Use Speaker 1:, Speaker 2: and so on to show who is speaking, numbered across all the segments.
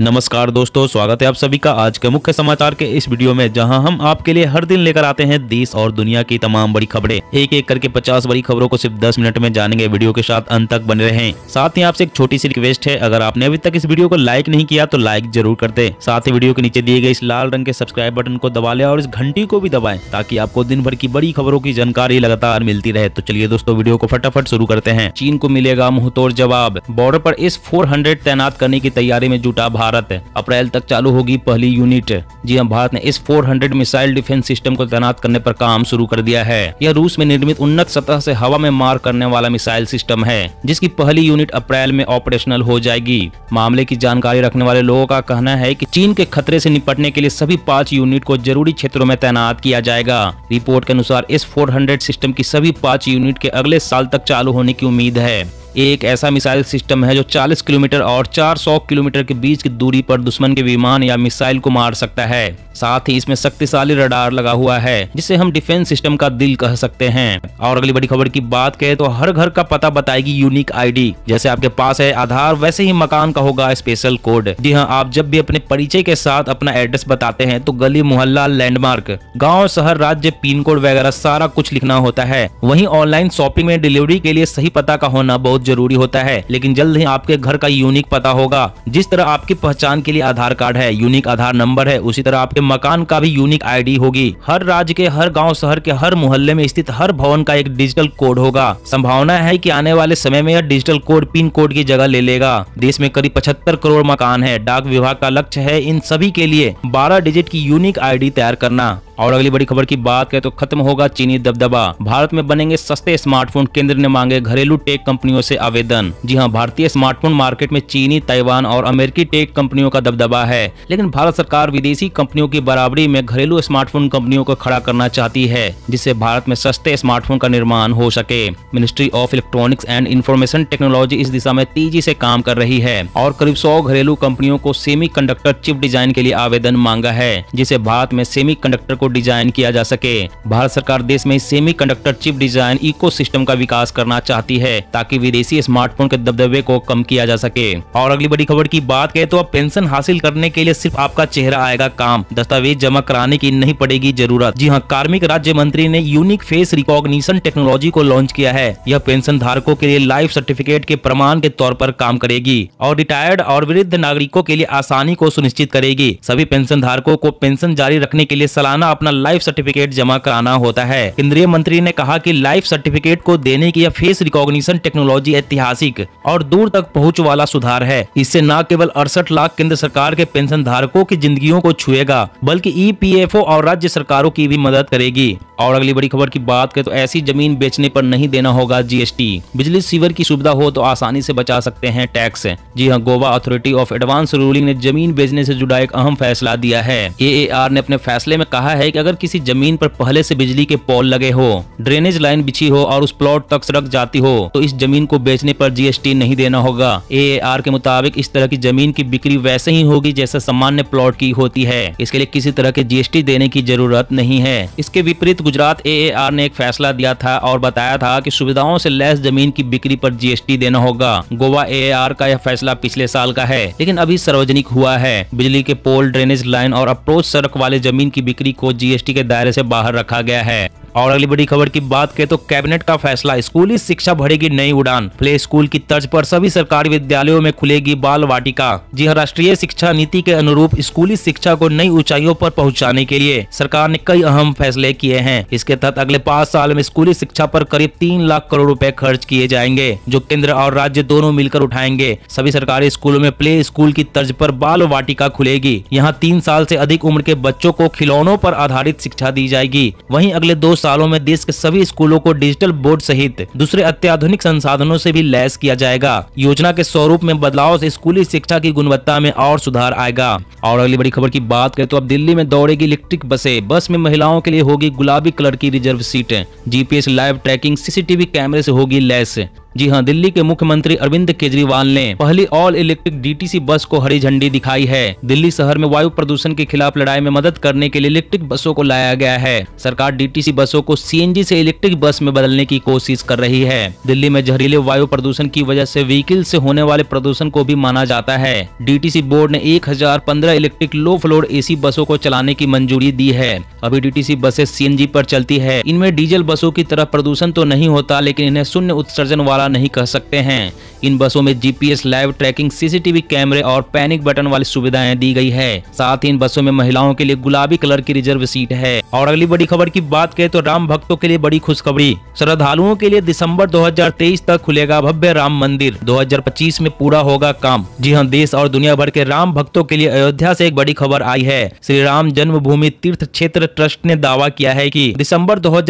Speaker 1: नमस्कार दोस्तों स्वागत है आप सभी का आज के मुख्य समाचार के इस वीडियो में जहां हम आपके लिए हर दिन लेकर आते हैं देश और दुनिया की तमाम बड़ी खबरें एक एक करके 50 बड़ी खबरों को सिर्फ 10 मिनट में जानेंगे वीडियो के साथ अंत तक बने रहें साथ ही आपसे एक छोटी सी रिक्वेस्ट है अगर आपने अभी तक इस वीडियो को लाइक नहीं किया तो लाइक जरूर करते साथ ही वीडियो के नीचे दिए गए इस लाल रंग के सब्सक्राइब बटन को दबा ले और इस घंटी को भी दबाए ताकि आपको दिन भर की बड़ी खबरों की जानकारी लगातार मिलती रहे तो चलिए दोस्तों वीडियो को फटाफट शुरू करते हैं चीन को मिलेगा मुंह जवाब बॉर्डर आरोप इस फोर तैनात करने की तैयारी में जुटा भारत भारत अप्रैल तक चालू होगी पहली यूनिट जी हाँ भारत ने इस 400 मिसाइल डिफेंस सिस्टम को तैनात करने पर काम शुरू कर दिया है यह रूस में निर्मित उन्नत सतह से हवा में मार करने वाला मिसाइल सिस्टम है जिसकी पहली यूनिट अप्रैल में ऑपरेशनल हो जाएगी मामले की जानकारी रखने वाले लोगों का कहना है की चीन के खतरे ऐसी निपटने के लिए सभी पाँच यूनिट को जरूरी क्षेत्रों में तैनात किया जाएगा रिपोर्ट के अनुसार इस फोर सिस्टम की सभी पाँच यूनिट के अगले साल तक चालू होने की उम्मीद है एक ऐसा मिसाइल सिस्टम है जो 40 किलोमीटर और 400 किलोमीटर के बीच की दूरी पर दुश्मन के विमान या मिसाइल को मार सकता है साथ ही इसमें शक्तिशाली रडार लगा हुआ है जिसे हम डिफेंस सिस्टम का दिल कह सकते हैं और अगली बड़ी खबर की बात करें तो हर घर का पता बताएगी यूनिक आईडी जैसे आपके पास है आधार वैसे ही मकान का होगा स्पेशल कोड जी हाँ आप जब भी अपने परिचय के साथ अपना एड्रेस बताते हैं तो गली मोहल्ला लैंडमार्क गाँव शहर राज्य पिन कोड वगैरह सारा कुछ लिखना होता है वही ऑनलाइन शॉपिंग में डिलीवरी के लिए सही पता का होना बहुत जरूरी होता है लेकिन जल्द ही आपके घर का यूनिक पता होगा जिस तरह आपकी पहचान के लिए आधार कार्ड है यूनिक आधार नंबर है उसी तरह आपके मकान का भी यूनिक आईडी होगी हर राज्य के हर गाँव शहर के हर मोहल्ले में स्थित हर भवन का एक डिजिटल कोड होगा संभावना है की आने वाले समय में यह डिजिटल कोड पिन कोड की जगह ले लेगा देश में करीब पचहत्तर करोड़ मकान है डाक विभाग का लक्ष्य है इन सभी के लिए बारह डिजिट की यूनिक आईडी तैयार करना और अगली बड़ी खबर की बात करें तो खत्म होगा चीनी दबदबा भारत में बनेंगे सस्ते स्मार्टफोन केंद्र ने मांगे घरेलू टेक कंपनियों से आवेदन जी हाँ भारतीय स्मार्टफोन मार्केट में चीनी ताइवान और अमेरिकी टेक कंपनियों का दबदबा है लेकिन भारत सरकार विदेशी कंपनियों की बराबरी में घरेलू स्मार्टफोन कंपनियों को खड़ा करना चाहती है जिससे भारत में सस्ते स्मार्टफोन का निर्माण हो सके ministry of electronics and information technology इस दिशा में तेजी से काम कर रही है और करीब सौ घरेलू कंपनियों को सेमी चिप डिजाइन के लिए आवेदन मांगा है जिसे भारत में सेमी को डिजाइन किया जा सके भारत सरकार देश में semiconductor chip design eco का विकास करना चाहती है ताकि विदेशी स्मार्टफोन के दबदबे को कम किया जा सके और अगली बड़ी खबर की बात करें तो अब पेंशन हासिल करने के लिए सिर्फ आपका चेहरा आएगा काम दस्तावेज जमा कराने की नहीं पड़ेगी जरूरत जी हाँ कार्मिक राज्य मंत्री ने यूनिक फेस रिकॉग्निशन टेक्नोलॉजी को लॉन्च किया है यह पेंशन धारकों के लिए लाइफ सर्टिफिकेट के प्रमाण के तौर पर काम करेगी और रिटायर्ड और वृद्ध नागरिकों के लिए आसानी को सुनिश्चित करेगी सभी पेंशन धारकों को पेंशन जारी रखने के लिए सालाना अपना लाइफ सर्टिफिकेट जमा कराना होता है केंद्रीय मंत्री ने कहा कि लाइफ सर्टिफिकेट को देने की यह फेस रिकॉग्निशन टेक्नोलॉजी ऐतिहासिक और दूर तक पहुंच वाला सुधार है इससे न केवल अड़सठ लाख केंद्र सरकार के पेंशन धारकों की जिंदगियों को छुएगा बल्कि ई और राज्य सरकारों की भी मदद करेगी और अगली बड़ी खबर की बात करें तो ऐसी जमीन बेचने पर नहीं देना होगा जीएसटी बिजली सीवर की सुविधा हो तो आसानी से बचा सकते हैं टैक्स जी हाँ Goa authority of advance ruling ने जमीन बेचने से जुड़ा एक अहम फैसला दिया है ए ने अपने फैसले में कहा है कि अगर किसी जमीन पर पहले से बिजली के पोल लगे हो ड्रेनेज लाइन बिछी हो और उस प्लॉट तक सड़क जाती हो तो इस जमीन को बेचने पर जीएसटी नहीं देना होगा ए के मुताबिक इस तरह की जमीन की बिक्री वैसे ही होगी जैसे सामान्य प्लॉट की होती है इसके लिए किसी तरह के जीएसटी देने की जरूरत नहीं है इसके विपरीत गुजरात एएआर ने एक फैसला दिया था और बताया था कि सुविधाओं से लेस जमीन की बिक्री पर जीएसटी देना होगा गोवा एएआर का यह फैसला पिछले साल का है लेकिन अभी सार्वजनिक हुआ है बिजली के पोल ड्रेनेज लाइन और अप्रोच सड़क वाले जमीन की बिक्री को जीएसटी के दायरे से बाहर रखा गया है और अगली बड़ी खबर की बात करें तो कैबिनेट का फैसला स्कूली शिक्षा भरेगी नई उड़ान प्ले स्कूल की तर्ज पर सभी सरकारी विद्यालयों में खुलेगी बाल वाटिका जी राष्ट्रीय शिक्षा नीति के अनुरूप स्कूली शिक्षा को नई ऊंचाइयों पर पहुंचाने के लिए सरकार ने कई अहम फैसले किए हैं इसके तहत अगले पाँच साल में स्कूली शिक्षा आरोप करीब तीन लाख करोड़ रूपए खर्च किए जाएंगे जो केंद्र और राज्य दोनों मिलकर उठाएंगे सभी सरकारी स्कूलों में प्ले स्कूल की तर्ज पर बाल वाटिका खुलेगी यहाँ तीन साल से अधिक उम्र के बच्चों को खिलौनों पर आधारित शिक्षा दी जाएगी वहीं अगले दो सालों में देश के सभी स्कूलों को डिजिटल बोर्ड सहित दूसरे अत्याधुनिक संसाधनों से भी लैस किया जाएगा योजना के स्वरूप में बदलाव से स्कूली शिक्षा की गुणवत्ता में और सुधार आएगा और अगली बड़ी खबर की बात करें तो अब दिल्ली में दौड़ेगी इलेक्ट्रिक बसे बस में महिलाओं के लिए होगी गुलाबी कलर की रिजर्व सीटें जीपीएस लाइव ट्रैकिंग सीसीटीवी कैमरे से होगी लैस जी हाँ दिल्ली के मुख्यमंत्री अरविंद केजरीवाल ने पहली ऑल इलेक्ट्रिक डीटीसी बस को हरी झंडी दिखाई है दिल्ली शहर में वायु प्रदूषण के खिलाफ लड़ाई में मदद करने के लिए इलेक्ट्रिक बसों को लाया गया है सरकार डीटीसी बसों को सीएनजी से इलेक्ट्रिक बस में बदलने की कोशिश कर रही है दिल्ली में जहरीले वायु प्रदूषण की वजह से व्हीकल से होने वाले प्रदूषण को भी माना जाता है डीटीसी बोर्ड ने एक इलेक्ट्रिक लो फ्लोर एसी बसों को चलाने की मंजूरी दी है अभी डीटीसी बसें सीएनजी पर चलती है इनमें डीजल बसों की तरह प्रदूषण तो नहीं होता लेकिन इन्हें शून्य उत्सर्जन वाला बुरा नहीं कह सकते हैं इन बसों में जीपीएस लाइव ट्रैकिंग सीसीटीवी कैमरे और पैनिक बटन वाली सुविधाएं दी गई है साथ ही इन बसों में महिलाओं के लिए गुलाबी कलर की रिजर्व सीट है और अगली बड़ी खबर की बात करें तो राम भक्तों के लिए बड़ी खुशखबरी श्रद्धालुओं के लिए दिसंबर 2023 तक खुलेगा भव्य राम मंदिर 2025 में पूरा होगा काम जी हाँ देश और दुनिया भर के राम भक्तों के लिए अयोध्या ऐसी एक बड़ी खबर आई है श्री राम जन्मभूमि तीर्थ क्षेत्र ट्रस्ट ने दावा किया है की दिसम्बर दो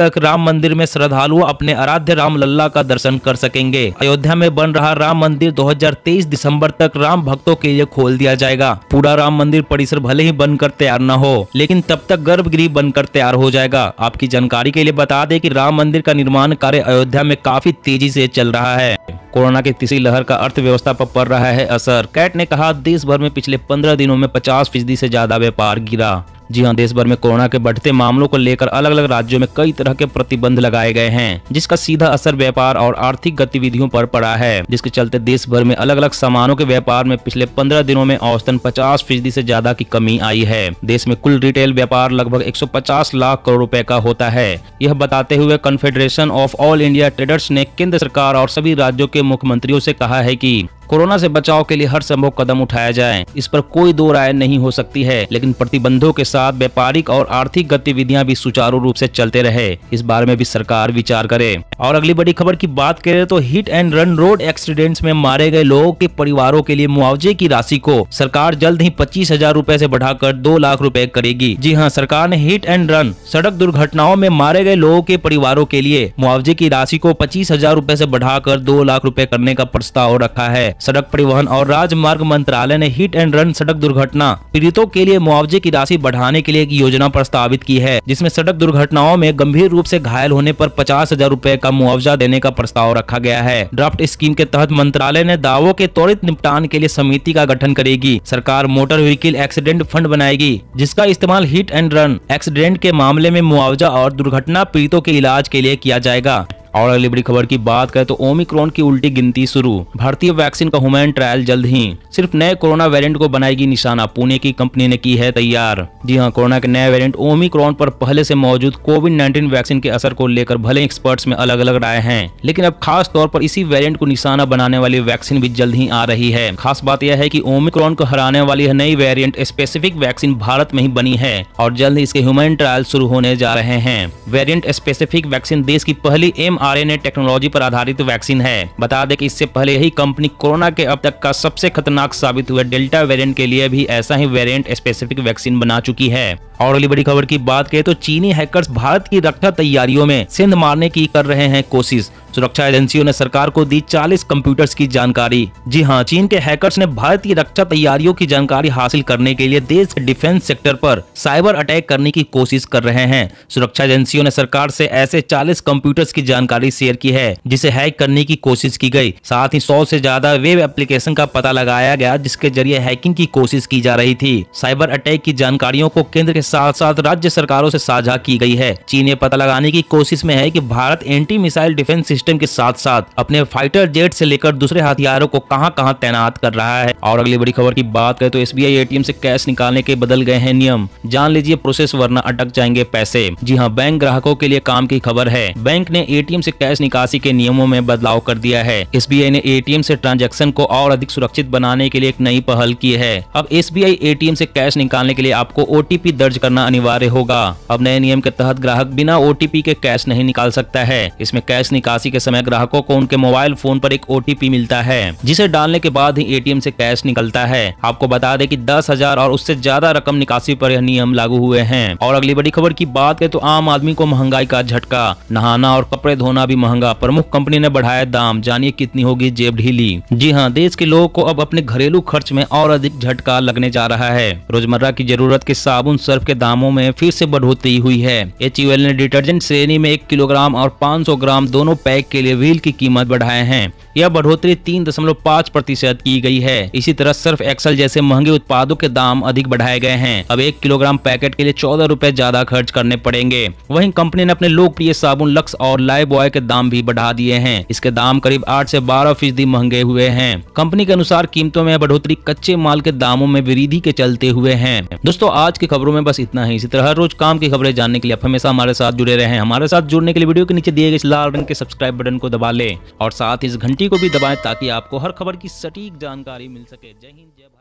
Speaker 1: तक राम मंदिर में श्रद्धालुओं अपने आराध्य राम लल्ला का दर्शन दर्शन कर सकेंगे अयोध्या में बन रहा राम मंदिर 2023 दिसंबर तक राम भक्तों के लिए खोल दिया जाएगा पूरा राम मंदिर परिसर भले ही बनकर तैयार न हो लेकिन तब तक गर्भगृह बनकर तैयार हो जाएगा आपकी जानकारी के लिए बता दें कि राम मंदिर का निर्माण कार्य अयोध्या में काफी तेजी से चल रहा है कोरोना की तीसरी लहर का अर्थव्यवस्था पर पड़ रहा है असर कैट ने कहा देश भर में पिछले पंद्रह दिनों में पचास फीसदी से ज्यादा व्यापार गिरा जी हाँ देश भर में कोरोना के बढ़ते मामलों को लेकर अलग अलग राज्यों में कई तरह के प्रतिबंध लगाए गए हैं जिसका सीधा असर व्यापार और आर्थिक गतिविधियों पर पड़ा है जिसके चलते देश भर में अलग अलग सामानों के व्यापार में पिछले पंद्रह दिनों में औसतन पचास फीसदी ऐसी ज्यादा की कमी आई है देश में कुल रिटेल व्यापार लगभग एक लाख करोड़ रूपए का होता है यह बताते हुए confederation of all India traders ने केंद्र सरकार और सभी राज्यों के मुख्यमंत्रियों ऐसी कहा है की कोरोना से बचाव के लिए हर संभव कदम उठाया जाए इस पर कोई दो राय नहीं हो सकती है लेकिन प्रतिबंधों के साथ व्यापारिक और आर्थिक गतिविधियां भी सुचारू रूप से चलते रहे इस बारे में भी सरकार विचार करे और अगली बड़ी खबर की बात करें तो hit and run road accidents में मारे गए लोगों के परिवारों के लिए मुआवजे की राशि को सरकार जल्द ही पच्चीस हजार रूपए ऐसी बढ़ाकर दो लाख रूपए करेगी जी हाँ सरकार ने हिट एंड रन सड़क दुर्घटनाओं में मारे गए लोगों के परिवारों के लिए मुआवजे की राशि को पच्चीस हजार रूपए ऐसी बढ़ाकर दो लाख रूपए करने का प्रस्ताव रखा है सड़क परिवहन और राजमार्ग मंत्रालय ने हिट एंड रन सड़क दुर्घटना पीड़ितों के लिए मुआवजे की राशि बढ़ाने के लिए एक योजना प्रस्तावित की है जिसमे सड़क दुर्घटनाओं में गंभीर रूप ऐसी घायल होने आरोप पचास हजार रूपए का मुआवजा देने का प्रस्ताव रखा गया है ड्राफ्ट स्कीम के तहत मंत्रालय ने दावों के त्वरित निपटान के लिए समिति का गठन करेगी सरकार मोटर व्हीकल एक्सीडेंट फंड बनाएगी जिसका इस्तेमाल हिट एंड रन एक्सीडेंट के मामले में मुआवजा और दुर्घटना पीड़ितों के इलाज के लिए किया जाएगा और अगली बड़ी खबर की बात करें तो ओमिक्रोन की उल्टी गिनती शुरू भारतीय वैक्सीन का ह्यूमन ट्रायल जल्द ही सिर्फ नए कोरोना वेरिएंट को बनाएगी निशाना पुणे की कंपनी ने की है तैयार जी हाँ कोरोना के नए वेरिएंट ओमिक्रोन पर पहले से मौजूद कोविड नाइन्टीन वैक्सीन के असर को लेकर भले एक्सपर्ट्स में अलग अलग राय है लेकिन अब खास तौर पर इसी वेरियंट को निशाना बनाने वाली वैक्सीन भी जल्द ही आ रही है खास बात यह है की ओमिक्रॉन को हराने वाली नई वेरियंट स्पेसिफिक वैक्सीन भारत में ही बनी है और जल्द ही इसके ह्यूमन ट्रायल शुरू होने जा रहे हैं वेरियंट स्पेसिफिक वैक्सीन देश की पहली एम एमआरएनए टेक्नोलॉजी पर आधारित वैक्सीन है बता दें कि इससे पहले यही कंपनी कोरोना के अब तक का सबसे खतरनाक साबित हुए डेल्टा वेरिएंट के लिए भी ऐसा ही वेरिएंट स्पेसिफिक वैक्सीन बना चुकी है और अगली बड़ी खबर की बात करें तो चीनी हैकर्स भारत की रक्षा तैयारियों में सिंध मारने की कर रहे हैं कोशिश सुरक्षा एजेंसियों ने सरकार को दी 40 कंप्यूटर्स की जानकारी जी हाँ चीन के हैकर्स ने भारतीय रक्षा तैयारियों की जानकारी हासिल करने के लिए देश के डिफेंस सेक्टर पर साइबर अटैक करने की कोशिश कर रहे हैं सुरक्षा एजेंसियों ने सरकार से ऐसे 40 कंप्यूटर्स की जानकारी शेयर की है जिसे हैक करने की कोशिश की गयी साथ ही सौ ऐसी ज्यादा वेब एप्लीकेशन का पता लगाया गया जिसके जरिए हैकिंग की कोशिश की जा रही थी साइबर अटैक की जानकारियों को केंद्र के साथ साथ राज्य सरकारों से साझा की गई है चीन ये पता लगाने की कोशिश में है कि Bharat anti missile defence system system के साथ साथ अपने फाइटर जेट से लेकर दूसरे हथियारों को कहां कहां तैनात कर रहा है और अगली बड़ी खबर की बात करें तो एस बी से कैश निकालने के बदल गए हैं नियम जान लीजिए प्रोसेस वरना अटक जाएंगे पैसे जी हाँ बैंक ग्राहकों के लिए काम की खबर है बैंक ने एटीएम से कैश निकासी के नियमों में बदलाव कर दिया है एस ने ए से ट्रांजेक्शन को और अधिक सुरक्षित बनाने के लिए एक नई पहल की है अब एस बी एटीएम से कैश निकालने के लिए आपको ओ दर्ज करना अनिवार्य होगा अब नए नियम के तहत ग्राहक बिना ओ के कैश नहीं निकाल सकता है इसमें कैश निकासी के समय ग्राहकों को उनके मोबाइल फोन पर एक ओटीपी मिलता है जिसे डालने के बाद ही एटीएम से कैश निकलता है आपको बता दें कि दस हजार और उससे ज्यादा रकम निकासी पर यह नियम लागू हुए हैं और अगली बड़ी खबर की बात करें तो आम आदमी को महंगाई का झटका नहाना और कपड़े धोना भी महंगा प्रमुख कंपनी ने बढ़ाया दाम जानिए कितनी होगी जेब ढीली जी हाँ देश के लोगों को अब अपने घरेलू खर्च में और अधिक झटका लगने जा रहा है रोजमर्रा की जरूरत के साबुन सर्फ के दामों में फिर से बढ़ोतरी हुई है एच e ने डिटर्जेंट श्रेणी में एक किलोग्राम और 500 ग्राम दोनों पैक बैग के लिए व्हील की कीमत बढ़ाए हैं यह बढ़ोतरी तीन दशमलव पाँच प्रतिशत की गई है इसी तरह सर्फ एक्सल जैसे महंगे उत्पादों के दाम अधिक बढ़ाए गए हैं अब एक किलोग्राम पैकेट के लिए चौदह रूपए ज्यादा खर्च करने पड़ेंगे वहीं कंपनी ने अपने लोकप्रिय साबुन लक्स और लाइव बॉय के दाम भी बढ़ा दिए हैं इसके दाम करीब आठ ऐसी बारह फीसदी महंगे हुए हैं कंपनी के अनुसार कीमतों में बढ़ोतरी कच्चे माल के दामों में वृद्धि के चलते हुए है दोस्तों आज की खबरों में बस इतना ही इसी तरह हर रोज काम की खबरें जानने के लिए हमेशा हमारे साथ जुड़े रहे हमारे साथ जुड़ने के लिए वीडियो के नीचे दिए गए लाल रंग के सब्सक्राइब सब्सक्राइब बटन को दबा लें और साथ इस घंटी को भी दबाएं ताकि आपको हर खबर की सटीक जानकारी मिल सके जय हिंद जय